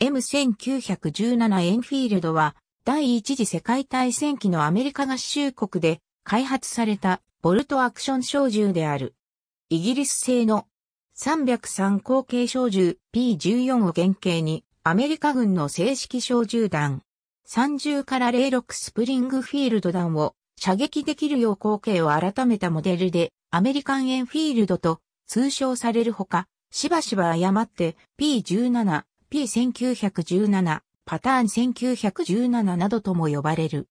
M1917 エンフィールドは第一次世界大戦期のアメリカ合衆国で開発されたボルトアクション小銃である。イギリス製の303口径小銃 P14 を原型にアメリカ軍の正式小銃弾30から06スプリングフィールド弾を射撃できるよう口径を改めたモデルでアメリカンエンフィールドと通称されるほか、しばしば誤って P17 P1917、パターン1917などとも呼ばれる。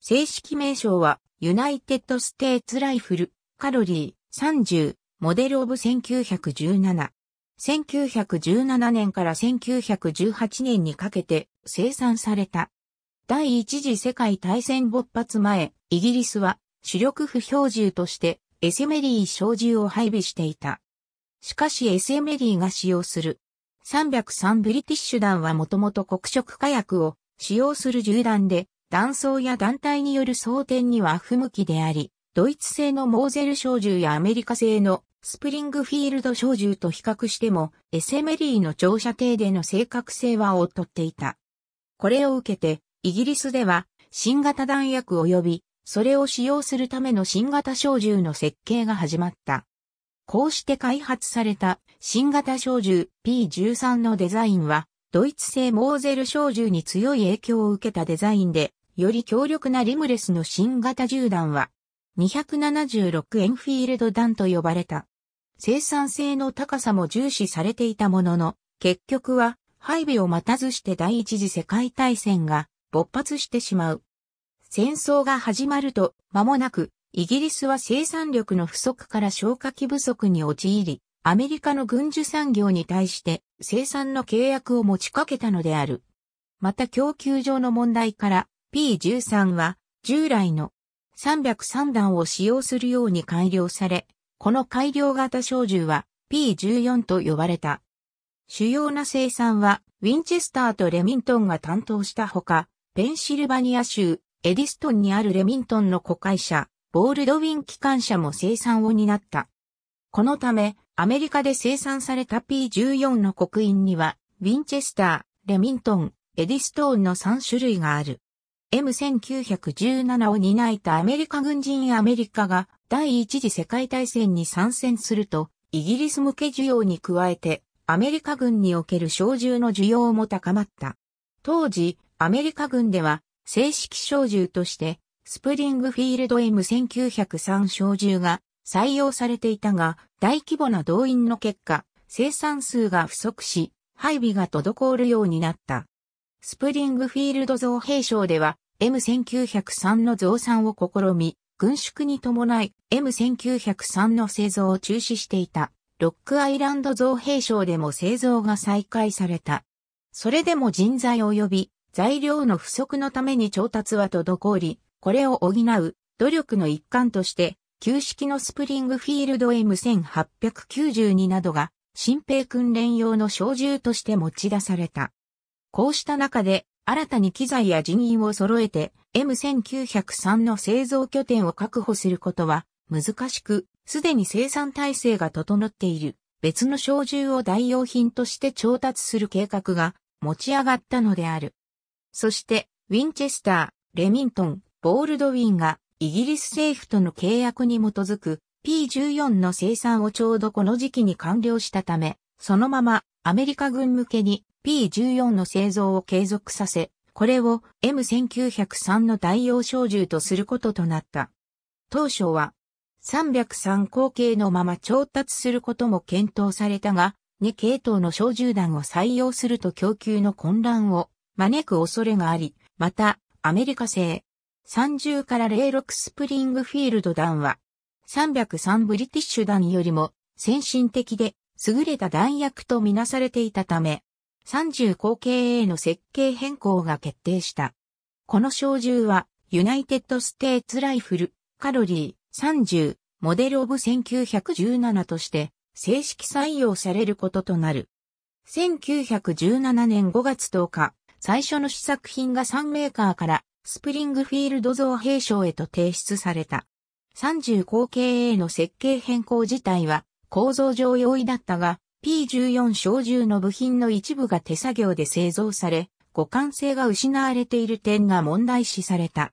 正式名称は、ユナイテッド・ステーツ・ライフル、カロリー、30、モデル・オブ・1917。1917年から1918年にかけて生産された。第一次世界大戦勃発前、イギリスは主力不標銃としてエセメリー小銃を配備していた。しかしエセメリーが使用する303ブリティッシュ弾はもともと黒色火薬を使用する銃弾で、弾倉や団体による装填には不向きであり、ドイツ製のモーゼル小銃やアメリカ製のスプリングフィールド小銃と比較しても、エセメリーの長射程での正確性は劣っていた。これを受けて、イギリスでは、新型弾薬及び、それを使用するための新型小銃の設計が始まった。こうして開発された新型小銃 P13 のデザインは、ドイツ製モーゼル小銃に強い影響を受けたデザインで、より強力なリムレスの新型銃弾は、276エンフィールド弾と呼ばれた。生産性の高さも重視されていたものの、結局は配備を待たずして第一次世界大戦が勃発してしまう。戦争が始まると間もなくイギリスは生産力の不足から消火器不足に陥り、アメリカの軍需産業に対して生産の契約を持ちかけたのである。また供給上の問題から P13 は従来の303弾を使用するように改良され、この改良型小銃は P14 と呼ばれた。主要な生産はウィンチェスターとレミントンが担当したほか、ペンシルバニア州エディストンにあるレミントンの子会社、ボールドウィン機関車も生産を担った。このため、アメリカで生産された P14 の刻印には、ウィンチェスター、レミントン、エディストーンの3種類がある。M1917 を担いたアメリカ軍人アメリカが第一次世界大戦に参戦すると、イギリス向け需要に加えて、アメリカ軍における小銃の需要も高まった。当時、アメリカ軍では、正式小銃として、スプリングフィールド M1903 小銃が採用されていたが、大規模な動員の結果、生産数が不足し、配備が滞るようになった。スプリングフィールド造兵省では、M1903 の増産を試み、軍縮に伴い M1903 の製造を中止していたロックアイランド造兵省でも製造が再開された。それでも人材及び材料の不足のために調達は滞り、これを補う努力の一環として旧式のスプリングフィールド M1892 などが新兵訓練用の小銃として持ち出された。こうした中で新たに機材や人員を揃えて M1903 の製造拠点を確保することは難しく、すでに生産体制が整っている別の小銃を代用品として調達する計画が持ち上がったのである。そして、ウィンチェスター、レミントン、ボールドウィンがイギリス政府との契約に基づく P14 の生産をちょうどこの時期に完了したため、そのままアメリカ軍向けに P14 の製造を継続させ、これを M1903 の代用小銃とすることとなった。当初は303口径のまま調達することも検討されたが、2系統の小銃弾を採用すると供給の混乱を招く恐れがあり、またアメリカ製30から06スプリングフィールド弾は、303ブリティッシュ弾よりも先進的で優れた弾薬とみなされていたため、30口径への設計変更が決定した。この小銃は、ユナイテッドステーツライフル、カロリー30、モデルオブ1917として正式採用されることとなる。1917年5月10日、最初の試作品が3メーカーからスプリングフィールド造兵省へと提出された。30口径 A の設計変更自体は構造上容易だったが、P14 小銃の部品の一部が手作業で製造され、互換性が失われている点が問題視された。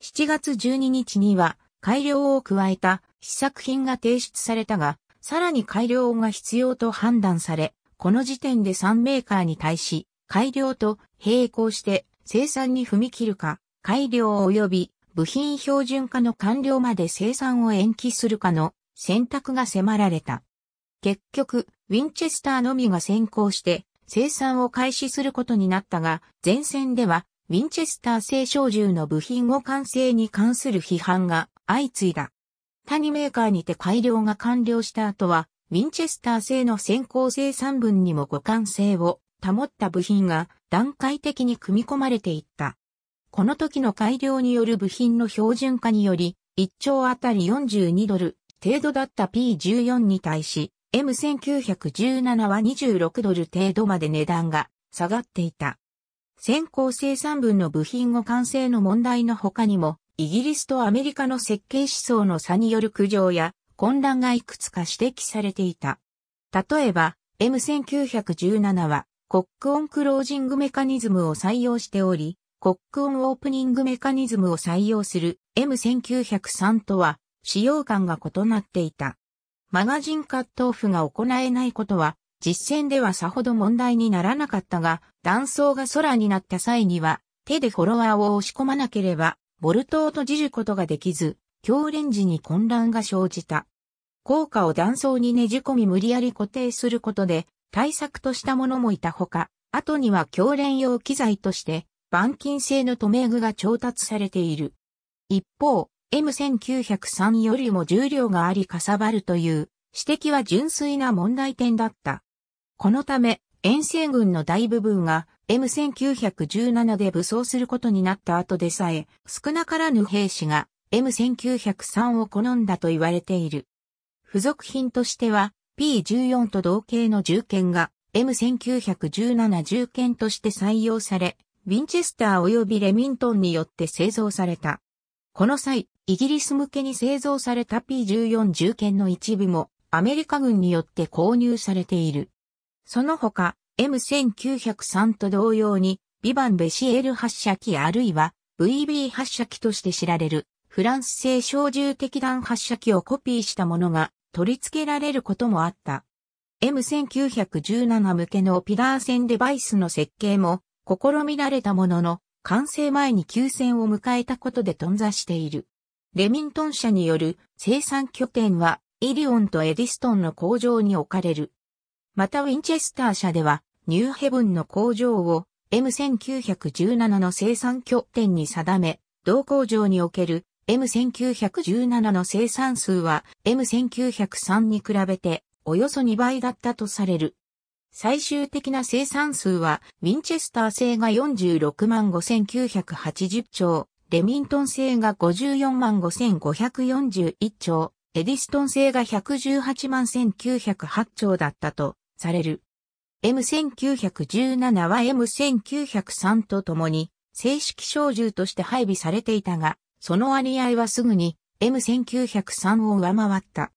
7月12日には改良を加えた試作品が提出されたが、さらに改良が必要と判断され、この時点で3メーカーに対し、改良と並行して生産に踏み切るか、改良及び部品標準化の完了まで生産を延期するかの選択が迫られた。結局、ウィンチェスターのみが先行して生産を開始することになったが、前線ではウィンチェスター製小銃の部品を完成に関する批判が相次いだ。谷メーカーにて改良が完了した後は、ウィンチェスター製の先行生産分にも互換性を保った部品が段階的に組み込まれていった。この時の改良による部品の標準化により、1兆あたり42ドル程度だった P14 に対し、M1917 は26ドル程度まで値段が下がっていた。先行生産分の部品を完成の問題の他にも、イギリスとアメリカの設計思想の差による苦情や混乱がいくつか指摘されていた。例えば、M1917 はコックオンクロージングメカニズムを採用しており、コックオンオープニングメカニズムを採用する M1903 とは使用感が異なっていた。マガジンカットオフが行えないことは実践ではさほど問題にならなかったが、断層が空になった際には手でフォロワーを押し込まなければボルトを閉じることができず、強レンジに混乱が生じた。効果を断層にねじ込み無理やり固定することで対策としたものもいたほか、後には教練用機材として、板金製の留め具が調達されている。一方、M1903 よりも重量がありかさばるという指摘は純粋な問題点だった。このため、遠征軍の大部分が M1917 で武装することになった後でさえ、少なからぬ兵士が M1903 を好んだと言われている。付属品としては、P14 と同型の銃剣が M1917 銃剣として採用され、ウィンチェスター及びレミントンによって製造された。この際、イギリス向けに製造された P14 銃剣の一部もアメリカ軍によって購入されている。その他、M1903 と同様に、ビバンベシエル発射機あるいは VB 発射機として知られるフランス製小銃敵弾発射機をコピーしたものが取り付けられることもあった。M1917 向けのピラー線デバイスの設計も試みられたものの、完成前に休戦を迎えたことで頓挫している。レミントン社による生産拠点はイリオンとエディストンの工場に置かれる。またウィンチェスター社ではニューヘブンの工場を M1917 の生産拠点に定め、同工場における M1917 の生産数は M1903 に比べておよそ2倍だったとされる。最終的な生産数は、ウィンチェスター製が46万5980兆、レミントン製が54万5541兆、エディストン製が118万9 0 8兆だったとされる。M1917 は M1903 とともに正式小銃として配備されていたが、その割合はすぐに M1903 を上回った。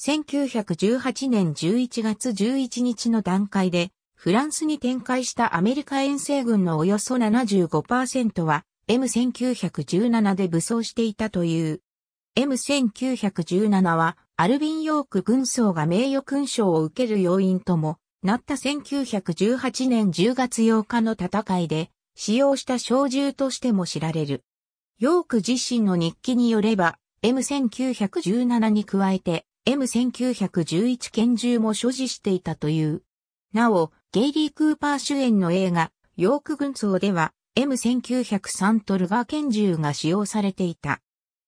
1918年11月11日の段階で、フランスに展開したアメリカ遠征軍のおよそ75%は M1917 で武装していたという。M1917 はアルビン・ヨーク軍曹が名誉勲章を受ける要因ともなった1918年10月8日の戦いで使用した小銃としても知られる。ヨーク自身の日記によれば、M1917 に加えて、M1911 拳銃も所持していたという。なお、ゲイリー・クーパー主演の映画、ヨーク軍曹では、M1903 トルガー拳銃が使用されていた。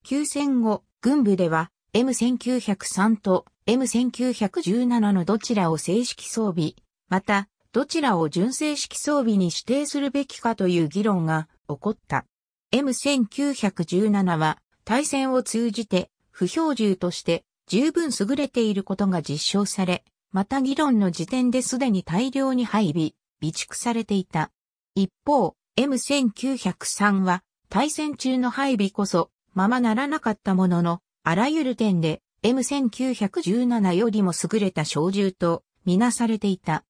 休戦後、軍部では、M1903 と M1917 のどちらを正式装備、また、どちらを純正式装備に指定するべきかという議論が起こった。M1917 は対戦を通じて不標銃として十分優れていることが実証され、また議論の時点ですでに大量に配備、備蓄されていた。一方、M1903 は対戦中の配備こそままならなかったものの、あらゆる点で M1917 よりも優れた小銃とみなされていた。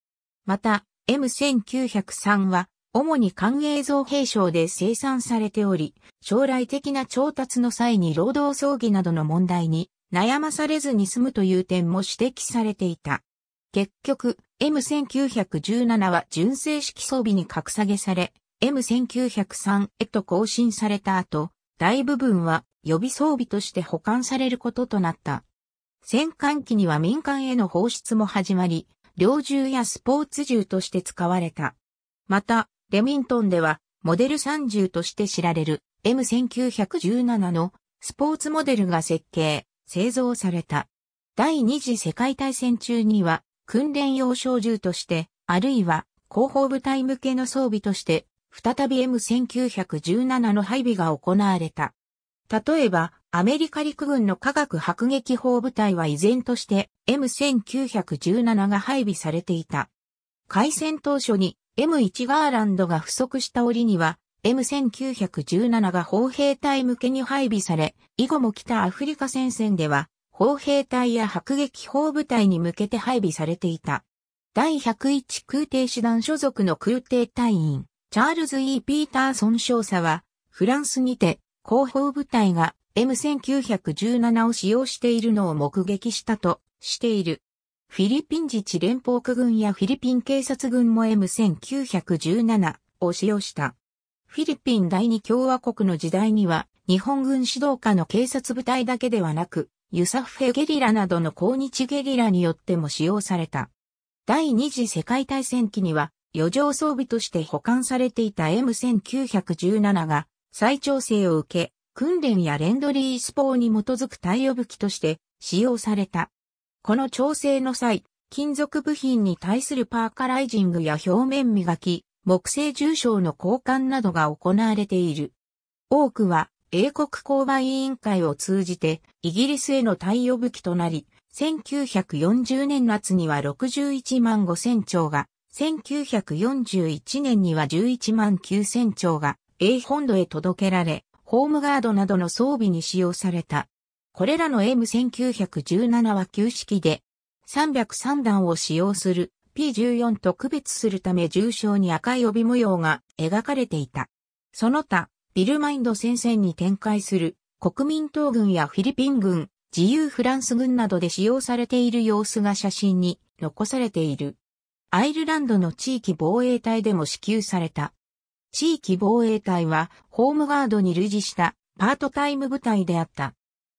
また、M1903 は主に官営造兵省で生産されており、将来的な調達の際に労働葬儀などの問題に悩まされずに済むという点も指摘されていた。結局、M1917 は純正式装備に格下げされ、M1903 へと更新された後、大部分は予備装備として保管されることとなった。戦艦機には民間への放出も始まり、猟銃やスポーツ銃として使われた。また、レミントンでは、モデル30として知られる M1917 のスポーツモデルが設計、製造された。第二次世界大戦中には訓練用小銃として、あるいは広報部隊向けの装備として、再び M1917 の配備が行われた。例えば、アメリカ陸軍の科学迫撃砲部隊は依然として M1917 が配備されていた。開戦当初に M1 ガーランドが不足した折には、M1917 が砲兵隊向けに配備され、以後も北アフリカ戦線では、砲兵隊や迫撃砲部隊に向けて配備されていた。第101空挺師団所属の空挺隊員、チャールズ・ E・ ピーターソン少佐は、フランスにて、広報部隊が M1917 を使用しているのを目撃したとしている。フィリピン自治連邦区軍やフィリピン警察軍も M1917 を使用した。フィリピン第二共和国の時代には、日本軍指導下の警察部隊だけではなく、ユサフェゲリラなどの抗日ゲリラによっても使用された。第二次世界大戦期には、余剰装備として保管されていた M1917 が再調整を受け、訓練やレンドリースポーに基づく対応武器として使用された。この調整の際、金属部品に対するパーカライジングや表面磨き、木製重症の交換などが行われている。多くは英国購買委員会を通じてイギリスへの対応武器となり、1940年夏には61万5千兆が、1941年には11万9千兆が、英本土へ届けられ、ホームガードなどの装備に使用された。これらの M1917 は旧式で、303弾を使用する P14 と区別するため重症に赤い帯模様が描かれていた。その他、ビルマインド戦線に展開する国民党軍やフィリピン軍、自由フランス軍などで使用されている様子が写真に残されている。アイルランドの地域防衛隊でも支給された。地域防衛隊はホームガードに類似したパートタイム部隊であった。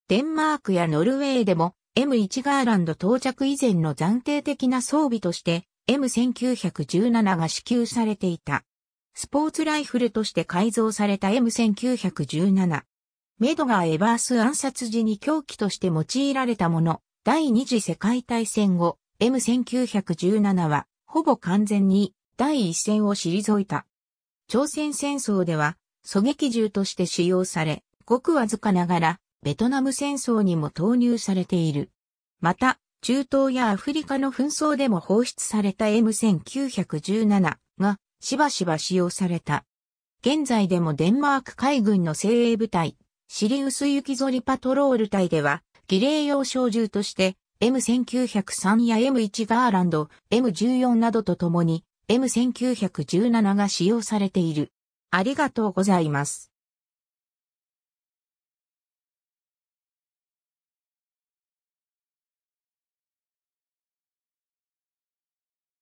デンマークやノルウェーでも M1 ガーランド到着以前の暫定的な装備として M1917 が支給されていた。スポーツライフルとして改造された M1917。メドガー・エバース暗殺時に凶器として用いられたもの。第二次世界大戦後、M1917 はほぼ完全に第一線を退いた。朝鮮戦争では狙撃銃として使用され、ごくわずかながらベトナム戦争にも投入されている。また、中東やアフリカの紛争でも放出された M1917 がしばしば使用された。現在でもデンマーク海軍の精鋭部隊、シリウス雪ゾリパトロール隊では、儀礼用小銃として M1903 や M1 ガーランド、M14 などとともに M1917 が使用されている。ありがとうございます。